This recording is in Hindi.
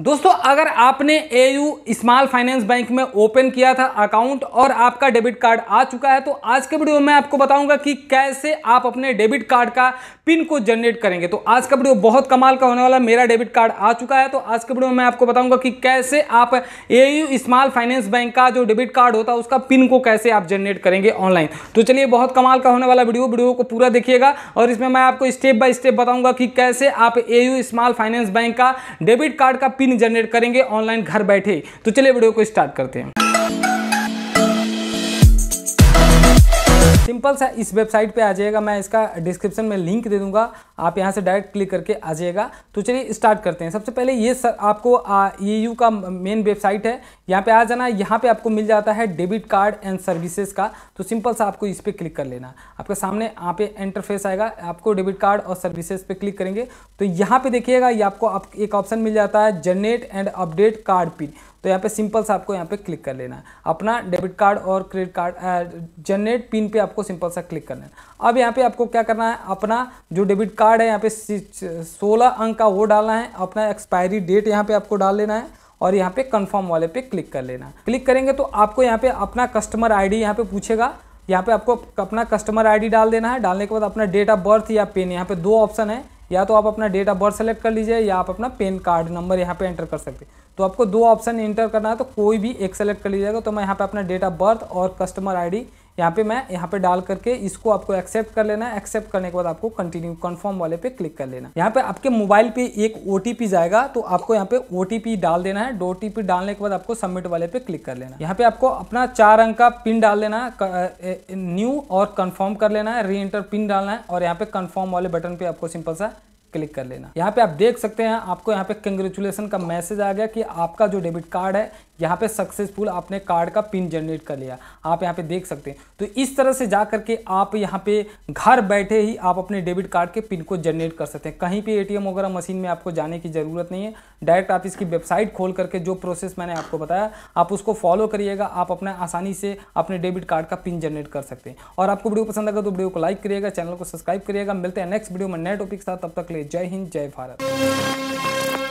दोस्तों अगर आपने A U small finance bank में ओपन किया था अकाउंट और आपका डेबिट कार्ड आ चुका है तो आज के वीडियो में आपको बताऊंगा कि कैसे आप अपने डेबिट कार्ड का पिन को जनरेट करेंगे तो आज का वीडियो बहुत कमाल का होने वाला मेरा डेबिट कार्ड आ चुका है तो आज के वीडियो में मैं आपको बताऊंगा कि कैसे आप ए स्मॉल फाइनेंस बैंक का जो डेबिट कार्ड होता है उसका पिन को कैसे आप जनरेट करेंगे ऑनलाइन तो चलिए बहुत कमाल का होने वाला वीडियो वीडियो को पूरा देखिएगा और इसमें मैं आपको स्टेप बाय स्टेप बताऊंगा कि कैसे आप ए स्मॉल फाइनेंस बैंक का डेबिट कार्ड का पिन जनरेट करेंगे ऑनलाइन घर बैठे तो चलिए वीडियो को स्टार्ट करते हैं सिंपल सा इस वेबसाइट पे आ जाएगा मैं इसका डिस्क्रिप्शन में लिंक दे दूंगा आप यहाँ से डायरेक्ट क्लिक करके आ जाएगा तो चलिए स्टार्ट करते हैं सबसे पहले ये सर आपको ए यू e का मेन वेबसाइट है यहाँ पे आ जाना यहाँ पे आपको मिल जाता है डेबिट कार्ड एंड सर्विसेज का तो सिंपल सा आपको इस पर क्लिक कर लेना आपके सामने यहाँ पे इंटरफेस आएगा आपको डेबिट कार्ड और सर्विसेज पे क्लिक करेंगे तो यहाँ पे देखिएगा ये आपको एक ऑप्शन मिल जाता है generate and update card PIN तो यहाँ पे सिंपल सा आपको यहाँ पे क्लिक कर लेना है अपना डेबिट कार्ड और क्रेडिट कार्ड जनरेट पिन पे आपको सिंपल सा क्लिक करना है अब यहाँ पे आपको क्या करना है अपना जो डेबिट कार्ड है यहाँ पे सोलह अंक का वो डालना है अपना एक्सपायरी डेट यहाँ पे आपको डाल लेना है और यहाँ पे कन्फर्म वाले पे क्लिक कर लेना है क्लिक करेंगे तो आपको यहाँ पे अपना कस्टमर आई यहाँ पे पूछेगा यहाँ पे आपको अपना कस्टमर आईडी डाल देना है डालने के बाद अपना डेट ऑफ बर्थ या पिन यहाँ पे दो ऑप्शन है या तो आप अपना डेट ऑफ बर्थ सेलेक्ट कर लीजिए या आप अपना पेन कार्ड नंबर यहाँ पे एंटर कर सकते तो आपको दो ऑप्शन एंटर करना है तो कोई भी एक सेलेक्ट कर लीजिएगा तो मैं यहाँ पे अपना डेट ऑफ बर्थ और कस्टमर आईडी यहाँ पे मैं यहाँ पे डाल करके इसको आपको एक्सेप्ट कर लेना है एक्सेप्ट करने के बाद आपको कंटिन्यू कन्फर्म वाले पे क्लिक कर लेना यहाँ पे आपके मोबाइल पे एक ओ जाएगा तो आपको यहाँ पे ओ डाल देना है ओ डालने के बाद आपको सबमिट वाले पे क्लिक कर लेना यहाँ पे आपको अपना चार अंक का पिन डाल देना है न्यू और कन्फर्म कर लेना है री एंटर पिन डालना है और यहाँ पे कन्फर्म वाले बटन पे आपको सिंपल सा क्लिक कर लेना यहाँ पे आप देख सकते हैं आपको यहाँ पे कंग्रेचुलेसन का मैसेज आ गया कि आपका जो डेबिट कार्ड है यहाँ पे सक्सेसफुल आपने कार्ड का पिन जनरेट कर लिया आप यहाँ पे देख सकते हैं तो इस तरह से जा करके आप यहाँ पे घर बैठे ही आप अपने डेबिट कार्ड के पिन को जनरेट कर सकते हैं कहीं पे एटीएम वगैरह मशीन में आपको जाने की ज़रूरत नहीं है डायरेक्ट आप इसकी वेबसाइट खोल करके जो प्रोसेस मैंने आपको बताया आप उसको फॉलो करिएगा आप अपना आसानी से अपने डेबिट कार्ड का पिन जनरेट कर सकते हैं और आपको वीडियो पसंद आएगा तो वीडियो को लाइक करिएगा चैनल को सब्सक्राइब करिएगा मिलते हैं नेक्स्ट वीडियो में नए टॉपिक के साथ तब तक ले जय हिंद जय भारत